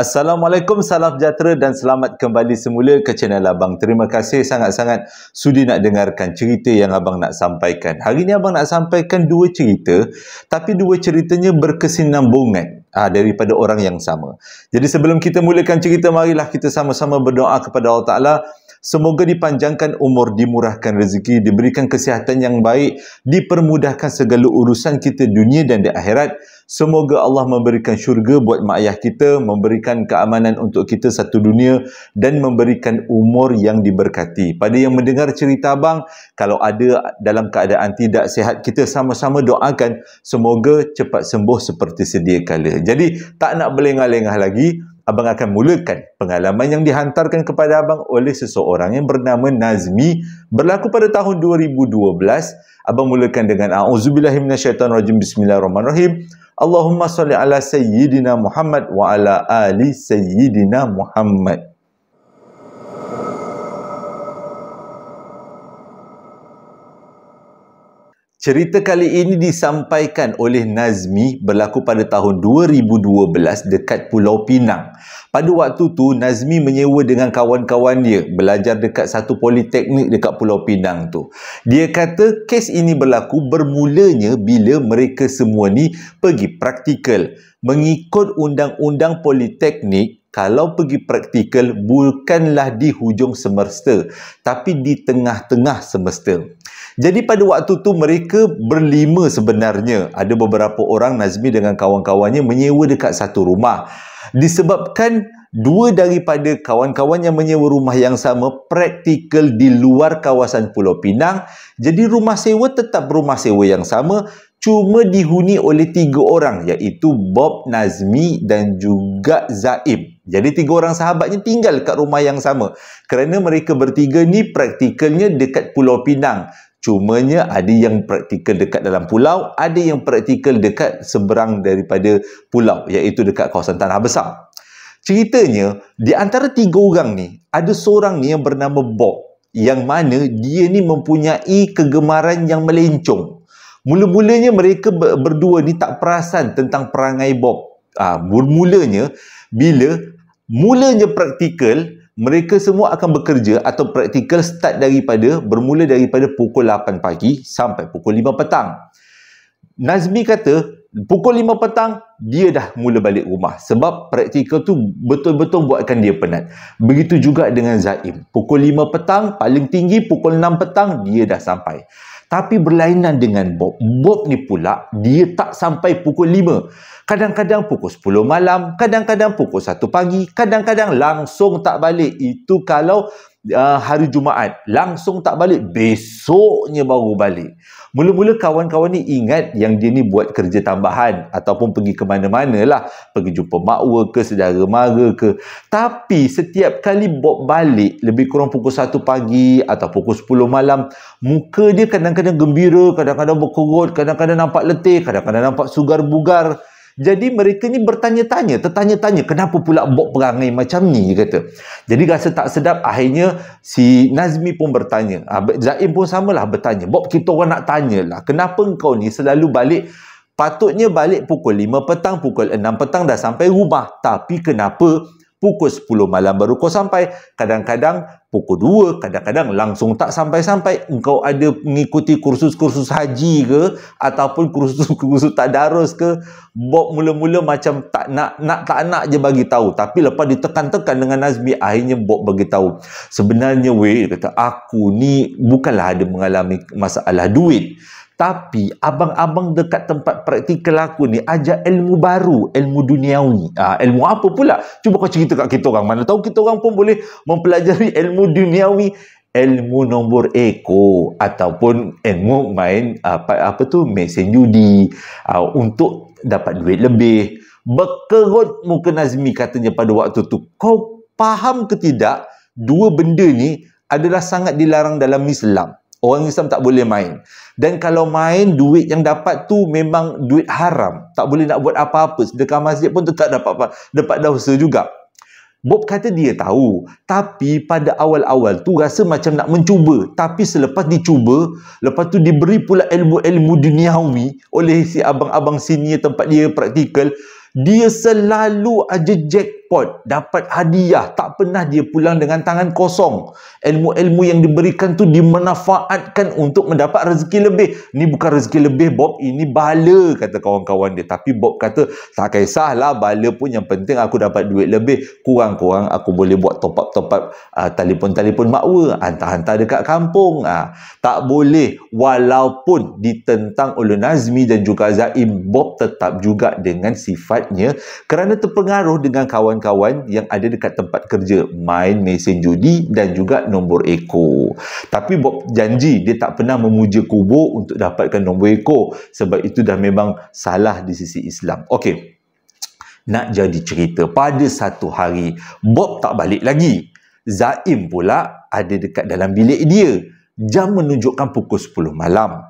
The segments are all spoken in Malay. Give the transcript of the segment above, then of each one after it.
Assalamualaikum, salam sejahtera dan selamat kembali semula ke channel Abang. Terima kasih sangat-sangat sudi nak dengarkan cerita yang Abang nak sampaikan. Hari ini Abang nak sampaikan dua cerita, tapi dua ceritanya berkesinambungan ha, daripada orang yang sama. Jadi sebelum kita mulakan cerita, marilah kita sama-sama berdoa kepada Allah Ta'ala Semoga dipanjangkan umur, dimurahkan rezeki, diberikan kesihatan yang baik, dipermudahkan segala urusan kita dunia dan di akhirat. Semoga Allah memberikan syurga buat mak ayah kita, memberikan keamanan untuk kita satu dunia dan memberikan umur yang diberkati. Pada yang mendengar cerita abang, kalau ada dalam keadaan tidak sihat, kita sama-sama doakan semoga cepat sembuh seperti sedia kala. Jadi, tak nak berlengah-lengah lagi, abang akan mulakan pengalaman yang dihantarkan kepada abang oleh seseorang yang bernama Nazmi berlaku pada tahun 2012 Abang mulakan dengan A'udzubillahi minasyaitonirrajim. Bismillahirrahmanirrahim. Allahumma salli ala sayyidina Muhammad wa ala ali sayyidina Muhammad. Cerita kali ini disampaikan oleh Nazmi berlaku pada tahun 2012 dekat Pulau Pinang. Pada waktu tu Nazmi menyewa dengan kawan-kawan dia belajar dekat satu politeknik dekat Pulau Pinang tu. Dia kata kes ini berlaku bermulanya bila mereka semua ni pergi praktikal. Mengikut undang-undang politeknik kalau pergi praktikal bukanlah di hujung semester tapi di tengah-tengah semester. Jadi pada waktu tu mereka berlima sebenarnya. Ada beberapa orang Nazmi dengan kawan-kawannya menyewa dekat satu rumah. Disebabkan dua daripada kawan-kawan yang menyewa rumah yang sama praktikal di luar kawasan Pulau Pinang. Jadi rumah sewa tetap rumah sewa yang sama cuma dihuni oleh tiga orang iaitu Bob, Nazmi dan juga Zaib. Jadi tiga orang sahabatnya tinggal kat rumah yang sama kerana mereka bertiga ni praktikalnya dekat Pulau Pinang cumanya ada yang praktikal dekat dalam pulau ada yang praktikal dekat seberang daripada pulau iaitu dekat kawasan tanah besar ceritanya di antara tiga orang ni ada seorang ni yang bernama Bob yang mana dia ni mempunyai kegemaran yang melencong mula-mulanya mereka berdua ni tak perasan tentang perangai Bob ha, ah, mula-mulanya bila mulanya praktikal mereka semua akan bekerja atau praktikal start daripada bermula daripada pukul 8 pagi sampai pukul 5 petang. Nazmi kata pukul 5 petang dia dah mula balik rumah sebab praktikal tu betul-betul buatkan dia penat. Begitu juga dengan Zaim. Pukul 5 petang paling tinggi pukul 6 petang dia dah sampai. Tapi berlainan dengan Bob. Bob ni pula dia tak sampai pukul 5. Kadang-kadang pukul 10 malam, kadang-kadang pukul 1 pagi, kadang-kadang langsung tak balik. Itu kalau uh, hari Jumaat. Langsung tak balik, besoknya baru balik. Mula-mula kawan-kawan ni ingat yang dia ni buat kerja tambahan ataupun pergi ke mana-mana lah. Pergi jumpa makwa ke, saudara mara ke. Tapi setiap kali Bob balik, lebih kurang pukul 1 pagi atau pukul 10 malam, muka dia kadang-kadang gembira, kadang-kadang berkerut, kadang-kadang nampak letih, kadang-kadang nampak sugar-bugar. Jadi mereka ni bertanya-tanya, tertanya-tanya kenapa pula buat perangai macam ni dia kata. Jadi rasa tak sedap akhirnya si Nazmi pun bertanya. Ah, Zaim pun samalah bertanya. Bob kita orang nak tanyalah kenapa engkau ni selalu balik patutnya balik pukul 5 petang, pukul 6 petang dah sampai rumah. Tapi kenapa pukul 10 malam baru kau sampai kadang-kadang pukul 2 kadang-kadang langsung tak sampai-sampai engkau ada mengikuti kursus-kursus haji ke ataupun kursus-kursus tadarus ke Bob mula-mula macam tak nak nak tak nak je bagi tahu tapi lepas ditekan-tekan dengan Nazmi akhirnya Bob bagi tahu sebenarnya weh kata aku ni bukanlah ada mengalami masalah duit tapi abang-abang dekat tempat praktikal aku ni ajar ilmu baru, ilmu duniawi. Ah, ha, ilmu apa pula? Cuba kau cerita kat kita orang. Mana tahu kita orang pun boleh mempelajari ilmu duniawi, ilmu nombor eko ataupun ilmu main apa, ah, apa tu mesin judi uh, untuk dapat duit lebih. Berkerut muka Nazmi katanya pada waktu tu. Kau faham ke tidak dua benda ni adalah sangat dilarang dalam Islam? Orang Islam tak boleh main. Dan kalau main, duit yang dapat tu memang duit haram. Tak boleh nak buat apa-apa. Sedekah masjid pun tetap dapat dapat dosa juga. Bob kata dia tahu. Tapi pada awal-awal tu rasa macam nak mencuba. Tapi selepas dicuba, lepas tu diberi pula ilmu-ilmu duniawi oleh si abang-abang senior tempat dia praktikal, dia selalu aja jackpot, dapat hadiah, tak pernah dia pulang dengan tangan kosong. Ilmu-ilmu yang diberikan tu dimanfaatkan untuk mendapat rezeki lebih. Ni bukan rezeki lebih Bob, ini bala kata kawan-kawan dia. Tapi Bob kata, tak kisahlah bala pun yang penting aku dapat duit lebih. Kurang-kurang aku boleh buat top up-top up ah, telefon-telefon uh, makwa, hantar-hantar dekat kampung. Uh. Tak boleh walaupun ditentang oleh Nazmi dan juga Zaim, Bob tetap juga dengan sifatnya kerana terpengaruh dengan kawan kawan-kawan yang ada dekat tempat kerja main mesin judi dan juga nombor ekor. Tapi Bob janji dia tak pernah memuja kubo untuk dapatkan nombor ekor sebab itu dah memang salah di sisi Islam. Okey. Nak jadi cerita, pada satu hari Bob tak balik lagi. Zaim pula ada dekat dalam bilik dia. Jam menunjukkan pukul 10 malam.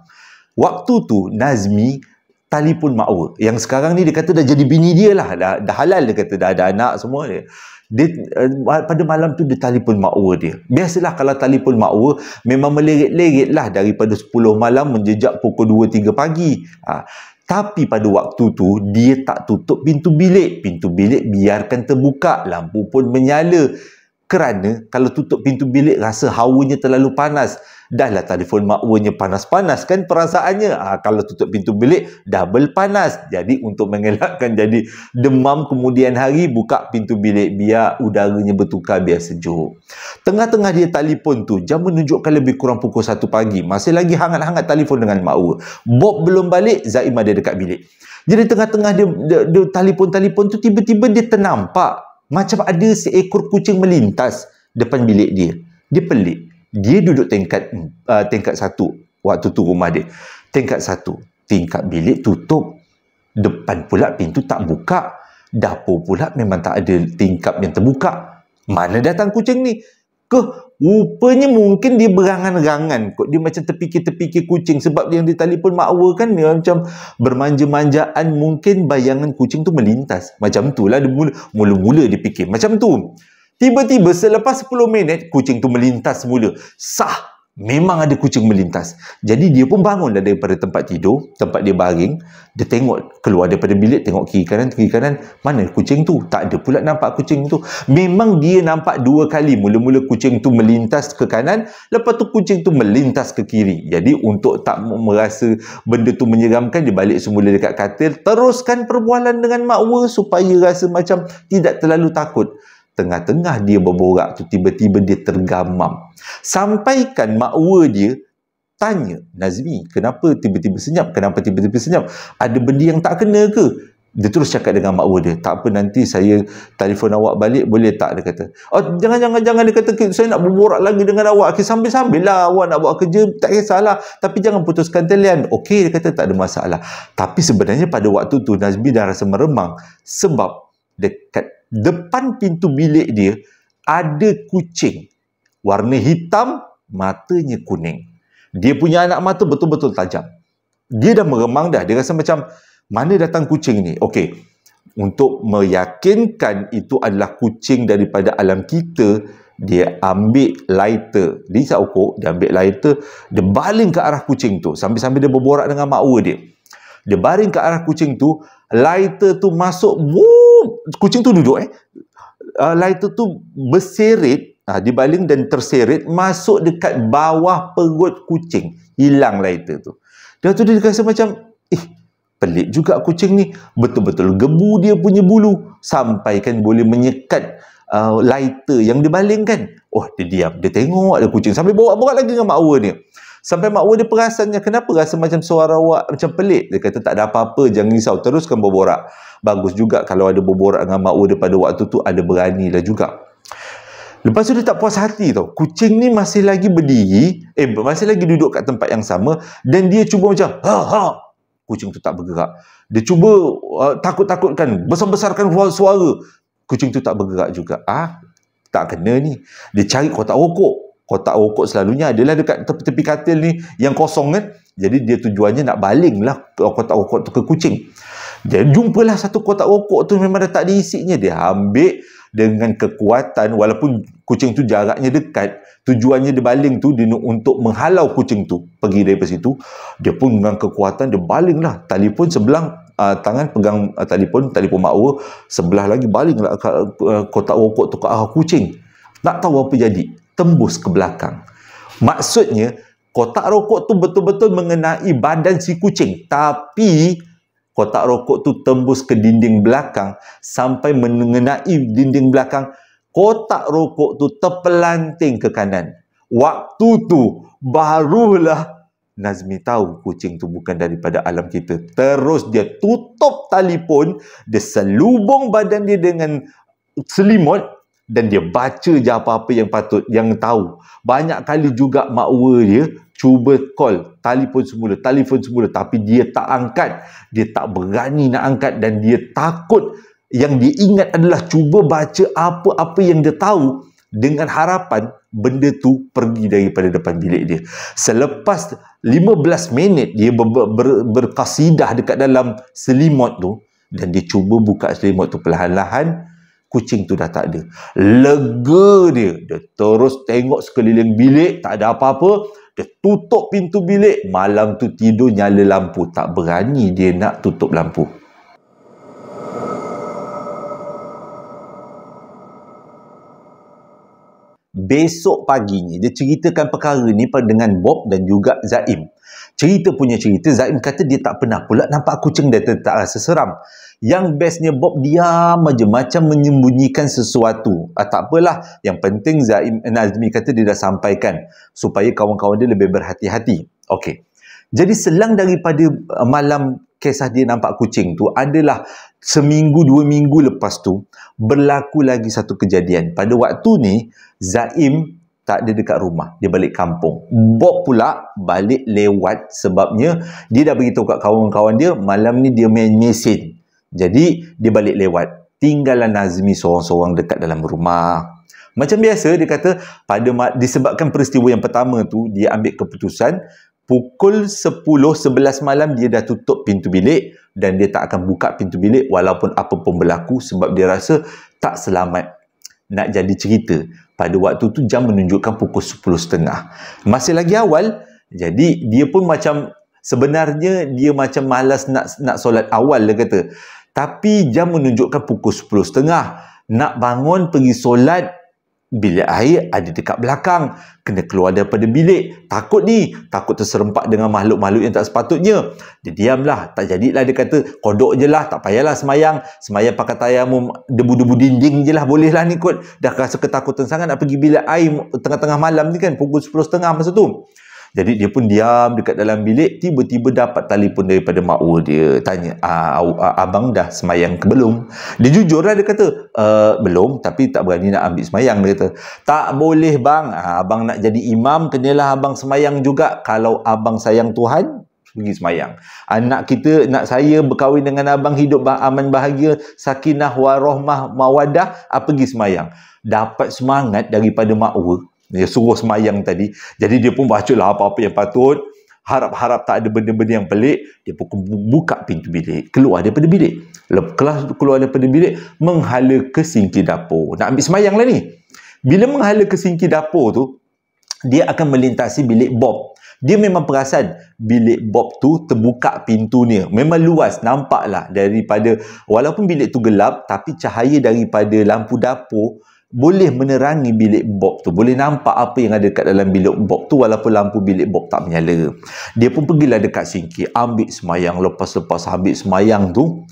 Waktu tu Nazmi Tali pun ma'wa yang sekarang ni dia kata dah jadi bini dia lah dah, dah halal dia kata dah ada anak semua dia dia, uh, pada malam tu dia pun makwa dia biasalah kalau tali pun makwa memang melirik-lirik lah daripada 10 malam menjejak pukul 2-3 pagi ha. tapi pada waktu tu dia tak tutup pintu bilik pintu bilik biarkan terbuka lampu pun menyala kerana kalau tutup pintu bilik rasa hawanya terlalu panas dahlah telefon makwanya panas-panas kan perasaannya ha, kalau tutup pintu bilik double panas jadi untuk mengelakkan jadi demam kemudian hari buka pintu bilik biar udaranya bertukar biar sejuk tengah-tengah dia telefon tu jam menunjukkan lebih kurang pukul 1 pagi masih lagi hangat-hangat telefon dengan makwa Bob belum balik Zaim ada dekat bilik jadi tengah-tengah dia, dia, dia telefon-telefon tu tiba-tiba dia ternampak macam ada seekor kucing melintas depan bilik dia. Dia pelik. Dia duduk tingkat uh, tingkat satu waktu tu rumah dia. Tingkat satu. Tingkat bilik tutup. Depan pula pintu tak buka. Dapur pula memang tak ada tingkap yang terbuka. Mana datang kucing ni? Ke rupanya mungkin dia berangan-rangan kot dia macam terfikir-terfikir kucing sebab yang di telefon makwa kan dia macam bermanja-manjaan mungkin bayangan kucing tu melintas macam tu lah dia mula, mula-mula dia fikir macam tu tiba-tiba selepas 10 minit kucing tu melintas semula sah memang ada kucing melintas. Jadi dia pun bangun lah daripada tempat tidur, tempat dia baring, dia tengok keluar daripada bilik, tengok kiri kanan, kiri kanan, mana kucing tu? Tak ada pula nampak kucing tu. Memang dia nampak dua kali, mula-mula kucing tu melintas ke kanan, lepas tu kucing tu melintas ke kiri. Jadi untuk tak merasa benda tu menyeramkan, dia balik semula dekat katil, teruskan perbualan dengan makwa supaya rasa macam tidak terlalu takut tengah-tengah dia berborak tu tiba-tiba dia tergamam sampaikan makwa dia tanya Nazmi kenapa tiba-tiba senyap kenapa tiba-tiba senyap ada benda yang tak kena ke dia terus cakap dengan makwa dia tak apa nanti saya telefon awak balik boleh tak dia kata oh jangan jangan jangan dia kata saya nak berborak lagi dengan awak okay, sambil-sambil lah awak nak buat kerja tak kisahlah tapi jangan putuskan telian. Okey dia kata tak ada masalah tapi sebenarnya pada waktu tu Nazmi dah rasa meremang sebab dekat depan pintu bilik dia ada kucing warna hitam matanya kuning dia punya anak mata betul-betul tajam dia dah meremang dah dia rasa macam mana datang kucing ni okey untuk meyakinkan itu adalah kucing daripada alam kita dia ambil lighter di sauko dia ambil lighter dia baling ke arah kucing tu sambil-sambil dia berborak dengan makwa dia dia baring ke arah kucing tu lighter tu masuk woo, kucing tu duduk eh uh, ah, lighter tu berserit uh, dibaling dan terserit masuk dekat bawah perut kucing hilang lighter tu dia tu dia rasa macam eh pelik juga kucing ni betul-betul gebu dia punya bulu sampai kan boleh menyekat uh, lighter yang dibaling kan oh dia diam dia tengok ada kucing sampai bawa-bawa lagi dengan makwa ni Sampai mak wah dia perasannya kenapa rasa macam suara awak macam pelik. Dia kata tak ada apa-apa jangan risau teruskan berborak. Bagus juga kalau ada berborak dengan mak wah pada waktu tu ada berani lah juga. Lepas tu dia tak puas hati tau. Kucing ni masih lagi berdiri, eh masih lagi duduk kat tempat yang sama dan dia cuba macam ha ha kucing tu tak bergerak. Dia cuba uh, takut-takutkan, besar-besarkan suara. Kucing tu tak bergerak juga. Ah, tak kena ni. Dia cari kotak rokok kotak rokok selalunya adalah dekat tepi-tepi katil ni yang kosong kan jadi dia tujuannya nak baling lah kotak rokok tu ke kucing dia jumpalah satu kotak rokok tu memang dah tak ada isinya dia ambil dengan kekuatan walaupun kucing tu jaraknya dekat tujuannya dia baling tu dia untuk menghalau kucing tu pergi dari situ dia pun dengan kekuatan dia baling lah telefon sebelah ah, uh, tangan pegang uh, telefon telefon makwa sebelah lagi baling lah uh, kotak rokok tu ke arah kucing tak tahu apa jadi tembus ke belakang. Maksudnya, kotak rokok tu betul-betul mengenai badan si kucing. Tapi, kotak rokok tu tembus ke dinding belakang sampai mengenai dinding belakang kotak rokok tu terpelanting ke kanan. Waktu tu barulah Nazmi tahu kucing tu bukan daripada alam kita. Terus dia tutup telefon, dia selubung badan dia dengan selimut, dan dia baca je apa-apa yang patut, yang tahu. Banyak kali juga makwa dia cuba call, telefon semula, telefon semula. Tapi dia tak angkat, dia tak berani nak angkat dan dia takut yang diingat adalah cuba baca apa-apa yang dia tahu dengan harapan benda tu pergi daripada depan bilik dia. Selepas 15 minit dia ber- ber- ber- berkasidah dekat dalam selimut tu dan dia cuba buka selimut tu perlahan-lahan kucing tu dah tak ada. Lega dia. Dia terus tengok sekeliling bilik, tak ada apa-apa. Dia tutup pintu bilik. Malam tu tidur nyala lampu. Tak berani dia nak tutup lampu. Besok paginya, dia ceritakan perkara ni dengan Bob dan juga Zaim cerita punya cerita Zaim kata dia tak pernah pula nampak kucing dia tak rasa seram yang bestnya Bob dia macam macam menyembunyikan sesuatu ah, tak apalah yang penting Zaim eh, Nazmi kata dia dah sampaikan supaya kawan-kawan dia lebih berhati-hati Okey. jadi selang daripada eh, malam kisah dia nampak kucing tu adalah seminggu dua minggu lepas tu berlaku lagi satu kejadian pada waktu ni Zaim tak ada dekat rumah dia balik kampung Bob pula balik lewat sebabnya dia dah beritahu kat kawan-kawan dia malam ni dia main mesin jadi dia balik lewat tinggallah Nazmi seorang-seorang dekat dalam rumah macam biasa dia kata pada disebabkan peristiwa yang pertama tu dia ambil keputusan pukul 10-11 malam dia dah tutup pintu bilik dan dia tak akan buka pintu bilik walaupun apa pun berlaku sebab dia rasa tak selamat nak jadi cerita pada waktu tu jam menunjukkan pukul 10.30 masih lagi awal jadi dia pun macam sebenarnya dia macam malas nak nak solat awal dia kata tapi jam menunjukkan pukul 10.30 nak bangun pergi solat bilik air ada dekat belakang kena keluar daripada bilik takut ni takut terserempak dengan makhluk-makhluk yang tak sepatutnya dia diamlah tak jadilah dia kata kodok je lah tak payahlah semayang semayang pakai tayar tayamu debu-debu dinding je lah boleh lah ni kot dah rasa ketakutan sangat nak pergi bilik air tengah-tengah malam ni kan pukul 10.30 masa tu jadi dia pun diam dekat dalam bilik tiba-tiba dapat telefon daripada makwa dia tanya ah, ah, abang dah semayang ke belum. Dia jujurlah dia kata e, belum tapi tak berani nak ambil semayang dia kata. Tak boleh bang. Ah, abang nak jadi imam kenalah abang semayang juga kalau abang sayang Tuhan pergi semayang. Anak kita, nak saya berkahwin dengan abang, hidup aman bahagia, sakinah warohmah mawadah, apa pergi semayang. Dapat semangat daripada makwa, dia suruh semayang tadi jadi dia pun bacalah apa-apa yang patut harap-harap tak ada benda-benda yang pelik dia pun buka pintu bilik keluar daripada bilik kelas keluar daripada bilik menghala ke singki dapur nak ambil semayang lah ni bila menghala ke singki dapur tu dia akan melintasi bilik Bob dia memang perasan bilik Bob tu terbuka pintunya memang luas nampaklah daripada walaupun bilik tu gelap tapi cahaya daripada lampu dapur boleh menerangi bilik bob tu boleh nampak apa yang ada dekat dalam bilik bob tu walaupun lampu bilik bob tak menyala dia pun pergilah dekat singki ambil semayang lepas-lepas ambil semayang tu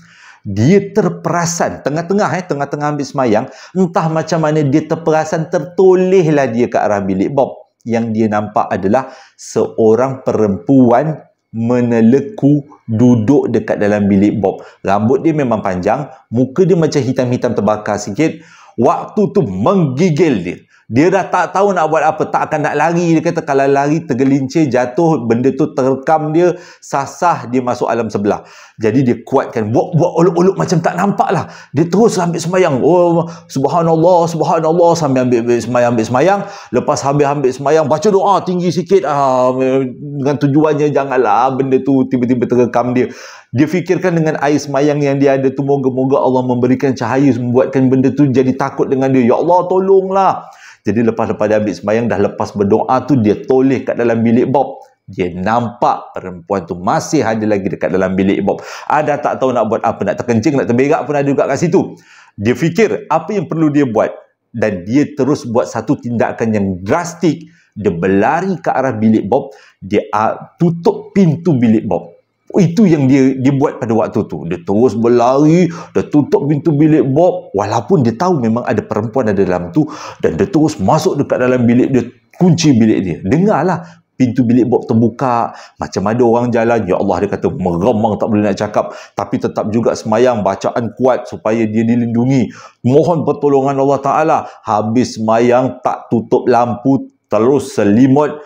dia terperasan tengah-tengah eh tengah-tengah ambil semayang entah macam mana dia terperasan tertolehlah dia ke arah bilik bob yang dia nampak adalah seorang perempuan meneleku duduk dekat dalam bilik Bob. Rambut dia memang panjang, muka dia macam hitam-hitam terbakar sikit, waktu tu menggigil dia. Dia dah tak tahu nak buat apa, tak akan nak lari. Dia kata kalau lari tergelincir, jatuh, benda tu terkam dia, sasah dia masuk alam sebelah. Jadi dia kuatkan, buat buat olok-olok macam tak nampak lah. Dia terus ambil semayang. Oh, subhanallah, subhanallah, sambil ambil, ambil semayang, ambil semayang. Lepas sambil ambil semayang, baca doa tinggi sikit. Ah, dengan tujuannya janganlah benda tu tiba-tiba terkam dia. Dia fikirkan dengan air semayang yang dia ada tu, moga-moga Allah memberikan cahaya, membuatkan benda tu jadi takut dengan dia. Ya Allah, tolonglah. Jadi lepas-lepas dia ambil sembahyang, dah lepas berdoa tu, dia toleh kat dalam bilik Bob. Dia nampak perempuan tu masih ada lagi dekat dalam bilik Bob. Ada tak tahu nak buat apa, nak terkencing, nak terberak pun ada juga kat situ. Dia fikir apa yang perlu dia buat. Dan dia terus buat satu tindakan yang drastik. Dia berlari ke arah bilik Bob. Dia ah, tutup pintu bilik Bob itu yang dia dibuat pada waktu tu dia terus berlari dia tutup pintu bilik Bob walaupun dia tahu memang ada perempuan ada dalam tu dan dia terus masuk dekat dalam bilik dia kunci bilik dia dengarlah pintu bilik Bob terbuka macam ada orang jalan ya Allah dia kata meremang tak boleh nak cakap tapi tetap juga semayang bacaan kuat supaya dia dilindungi mohon pertolongan Allah Ta'ala habis semayang tak tutup lampu terus selimut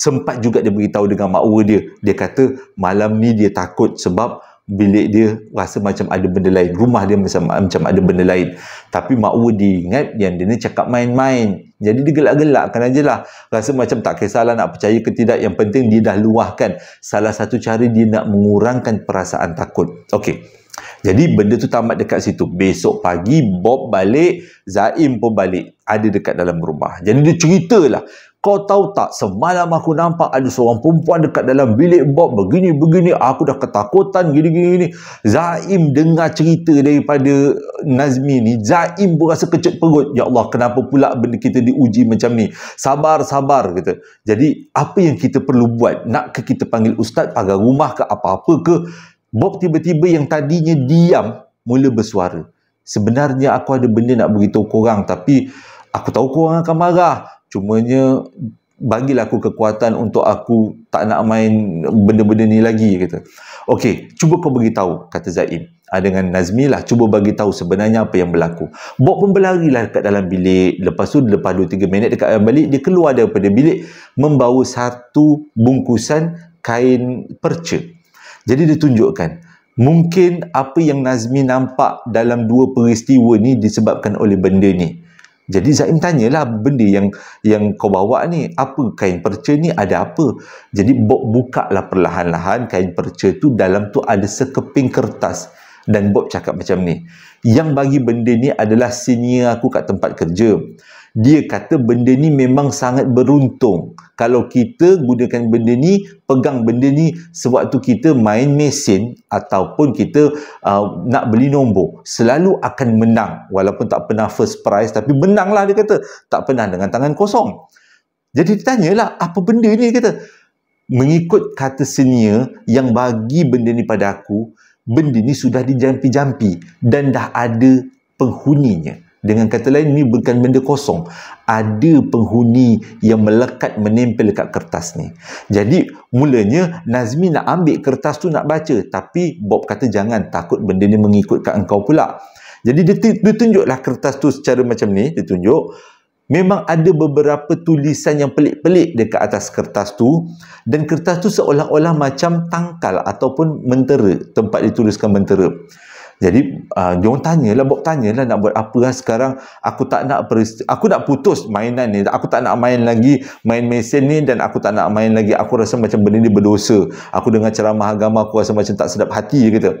sempat juga dia beritahu dengan makwa dia dia kata malam ni dia takut sebab bilik dia rasa macam ada benda lain rumah dia macam, macam ada benda lain tapi makwa dia ingat yang dia ni cakap main-main jadi dia gelak-gelakkan aje lah rasa macam tak kisahlah nak percaya ke tidak yang penting dia dah luahkan salah satu cara dia nak mengurangkan perasaan takut Okey. Jadi benda tu tamat dekat situ. Besok pagi Bob balik, Zaim pun balik. Ada dekat dalam rumah. Jadi dia ceritalah. Kau tahu tak semalam aku nampak ada seorang perempuan dekat dalam bilik Bob begini begini aku dah ketakutan gini gini Zaim dengar cerita daripada Nazmi ni Zaim berasa kecut perut. Ya Allah kenapa pula benda kita diuji macam ni? Sabar sabar kata. Jadi apa yang kita perlu buat? Nak ke kita panggil ustaz pagar rumah ke apa-apa ke? Bob tiba-tiba yang tadinya diam mula bersuara. Sebenarnya aku ada benda nak beritahu korang tapi Aku tahu korang akan marah cumanya bagilah aku kekuatan untuk aku tak nak main benda-benda ni lagi kata. Okey, cuba kau bagi tahu kata Zaim. Ah, dengan Nazmi lah cuba bagi tahu sebenarnya apa yang berlaku. Bob pun berlarilah kat dalam bilik. Lepas tu lepas 2 3 minit dekat dalam balik dia keluar daripada bilik membawa satu bungkusan kain perca. Jadi dia tunjukkan mungkin apa yang Nazmi nampak dalam dua peristiwa ni disebabkan oleh benda ni. Jadi Zaim tanyalah benda yang yang kau bawa ni, apa kain perca ni ada apa? Jadi bukalah perlahan-lahan kain perca tu dalam tu ada sekeping kertas dan Bob cakap macam ni yang bagi benda ni adalah senior aku kat tempat kerja dia kata benda ni memang sangat beruntung kalau kita gunakan benda ni pegang benda ni sewaktu kita main mesin ataupun kita uh, nak beli nombor selalu akan menang walaupun tak pernah first prize tapi menang lah dia kata tak pernah dengan tangan kosong jadi tanyalah apa benda ni dia kata mengikut kata senior yang bagi benda ni pada aku benda ni sudah dijampi-jampi dan dah ada penghuninya. Dengan kata lain, ni bukan benda kosong. Ada penghuni yang melekat menempel dekat kertas ni. Jadi, mulanya Nazmi nak ambil kertas tu nak baca. Tapi Bob kata jangan, takut benda ni mengikut kat engkau pula. Jadi, dia, dia tunjuklah kertas tu secara macam ni. Dia tunjuk memang ada beberapa tulisan yang pelik-pelik dekat atas kertas tu dan kertas tu seolah-olah macam tangkal ataupun mentera tempat dituliskan mentera jadi uh, dia orang tanyalah bab tanyalah nak buat apa lah sekarang aku tak nak aku nak putus mainan ni aku tak nak main lagi main mesin ni dan aku tak nak main lagi aku rasa macam benda ni berdosa aku dengar ceramah agama aku rasa macam tak sedap hati je kata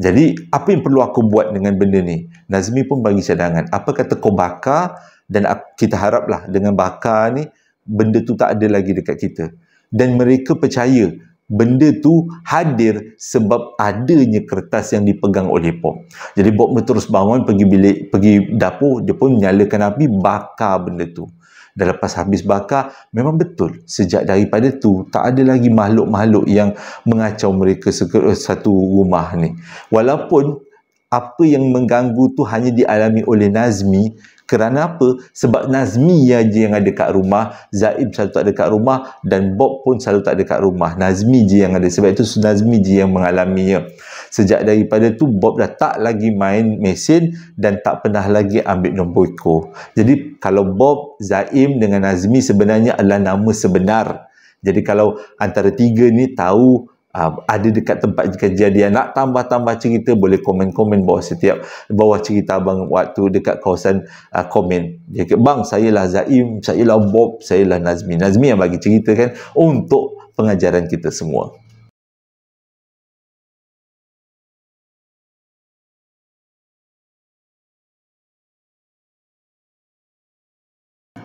jadi apa yang perlu aku buat dengan benda ni Nazmi pun bagi cadangan apa kata kau bakar dan kita haraplah dengan bakar ni benda tu tak ada lagi dekat kita dan mereka percaya benda tu hadir sebab adanya kertas yang dipegang oleh Bob. Jadi Bob terus bangun pergi bilik pergi dapur dia pun nyalakan api bakar benda tu. Dan lepas habis bakar memang betul sejak daripada tu tak ada lagi makhluk-makhluk yang mengacau mereka eh, satu rumah ni. Walaupun apa yang mengganggu tu hanya dialami oleh Nazmi kerana apa? sebab Nazmi je yang ada kat rumah Zaib selalu tak ada kat rumah dan Bob pun selalu tak ada kat rumah Nazmi je yang ada sebab itu Nazmi je yang mengalaminya sejak daripada tu Bob dah tak lagi main mesin dan tak pernah lagi ambil nombor Eko jadi kalau Bob, Zaim dengan Nazmi sebenarnya adalah nama sebenar jadi kalau antara tiga ni tahu uh, ada dekat tempat kejadian nak tambah-tambah cerita boleh komen-komen bawah setiap bawah cerita bang waktu dekat kawasan uh, komen dia kata bang saya lah Zaim saya lah Bob saya lah Nazmi Nazmi yang bagi cerita kan untuk pengajaran kita semua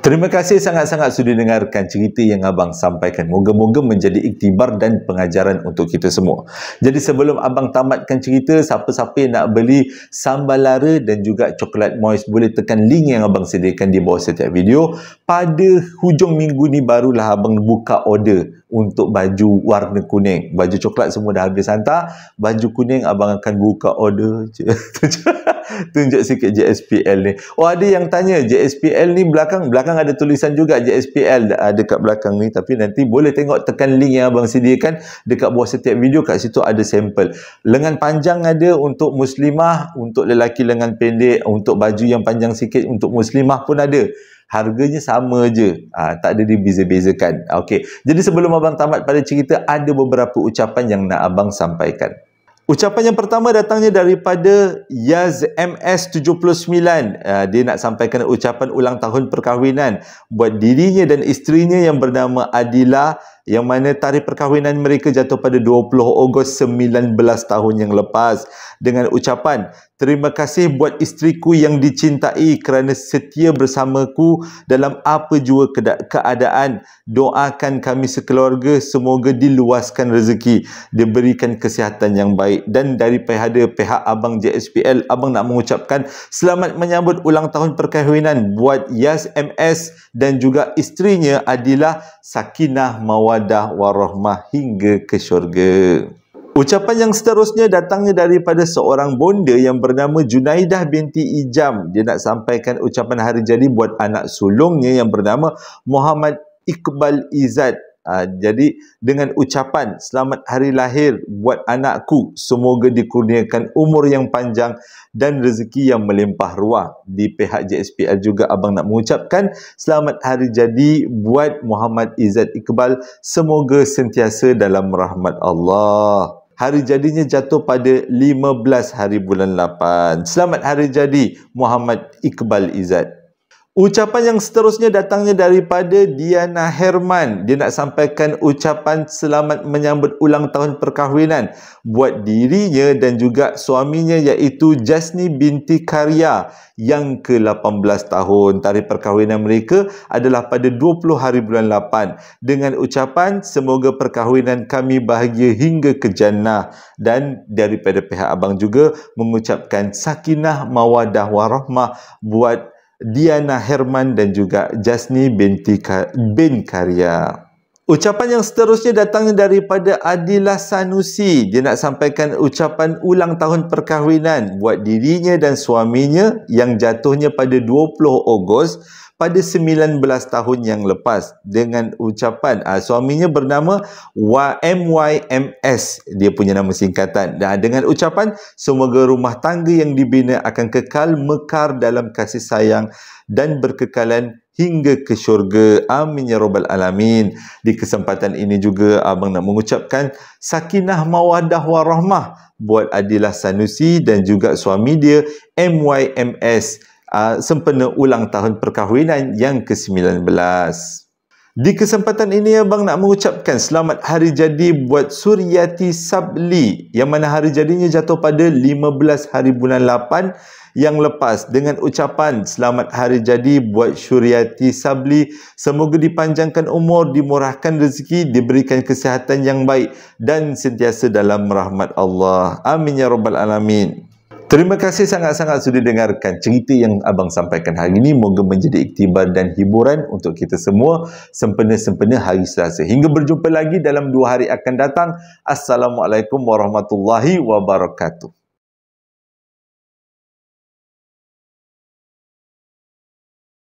Terima kasih sangat-sangat sudah dengarkan cerita yang Abang sampaikan. Moga-moga menjadi iktibar dan pengajaran untuk kita semua. Jadi sebelum Abang tamatkan cerita, siapa-siapa yang nak beli sambal lara dan juga coklat moist boleh tekan link yang Abang sediakan di bawah setiap video. Pada hujung minggu ni barulah Abang buka order untuk baju warna kuning. Baju coklat semua dah habis hantar. Baju kuning abang akan buka order je. Tunjuk sikit JSPL ni. Oh ada yang tanya JSPL ni belakang. Belakang ada tulisan juga JSPL ada dekat belakang ni. Tapi nanti boleh tengok tekan link yang abang sediakan dekat bawah setiap video. Kat situ ada sampel. Lengan panjang ada untuk muslimah. Untuk lelaki lengan pendek. Untuk baju yang panjang sikit untuk muslimah pun ada harganya sama je ha, tak ada dibeza-bezakan ah, okay. jadi sebelum abang tamat pada cerita ada beberapa ucapan yang nak abang sampaikan ucapan yang pertama datangnya daripada Yaz MS79 ha, ah, dia nak sampaikan ucapan ulang tahun perkahwinan buat dirinya dan isterinya yang bernama Adila yang mana tarikh perkahwinan mereka jatuh pada 20 Ogos 19 tahun yang lepas dengan ucapan terima kasih buat isteriku yang dicintai kerana setia bersamaku dalam apa jua keadaan doakan kami sekeluarga semoga diluaskan rezeki diberikan kesihatan yang baik dan daripada pihak abang JSPL abang nak mengucapkan selamat menyambut ulang tahun perkahwinan buat Yas MS dan juga isterinya adalah Sakinah Mawar mawadah warahmah hingga ke syurga. Ucapan yang seterusnya datangnya daripada seorang bonda yang bernama Junaidah binti Ijam. Dia nak sampaikan ucapan hari jadi buat anak sulungnya yang bernama Muhammad Iqbal Izzat. Uh, jadi dengan ucapan selamat hari lahir buat anakku semoga dikurniakan umur yang panjang dan rezeki yang melimpah ruah di pihak JSPL juga abang nak mengucapkan selamat hari jadi buat Muhammad Izzat Iqbal semoga sentiasa dalam rahmat Allah Hari jadinya jatuh pada 15 hari bulan 8. Selamat hari jadi Muhammad Iqbal Izzat. Ucapan yang seterusnya datangnya daripada Diana Herman. Dia nak sampaikan ucapan selamat menyambut ulang tahun perkahwinan buat dirinya dan juga suaminya iaitu Jasni binti Karya yang ke-18 tahun. Tarikh perkahwinan mereka adalah pada 20 hari bulan 8 dengan ucapan semoga perkahwinan kami bahagia hingga ke jannah dan daripada pihak abang juga mengucapkan sakinah mawadah warahmah buat Diana Herman dan juga Jasni binti bin Karya. Ucapan yang seterusnya datang daripada Adila Sanusi. Dia nak sampaikan ucapan ulang tahun perkahwinan buat dirinya dan suaminya yang jatuhnya pada 20 Ogos pada 19 tahun yang lepas dengan ucapan uh, suaminya bernama YMYMS dia punya nama singkatan dan dengan ucapan semoga rumah tangga yang dibina akan kekal mekar dalam kasih sayang dan berkekalan hingga ke syurga amin ya rabbal alamin di kesempatan ini juga abang nak mengucapkan sakinah mawadah warahmah buat Adilah Sanusi dan juga suami dia MYMS uh, sempena ulang tahun perkahwinan yang ke-19. Di kesempatan ini abang nak mengucapkan selamat hari jadi buat Suryati Sabli yang mana hari jadinya jatuh pada 15 hari bulan 8 yang lepas dengan ucapan selamat hari jadi buat Suryati Sabli semoga dipanjangkan umur dimurahkan rezeki diberikan kesihatan yang baik dan sentiasa dalam rahmat Allah amin ya rabbal alamin Terima kasih sangat-sangat sudah dengarkan cerita yang abang sampaikan hari ini. Moga menjadi iktibar dan hiburan untuk kita semua sempena-sempena hari Selasa. Hingga berjumpa lagi dalam dua hari akan datang. Assalamualaikum warahmatullahi wabarakatuh.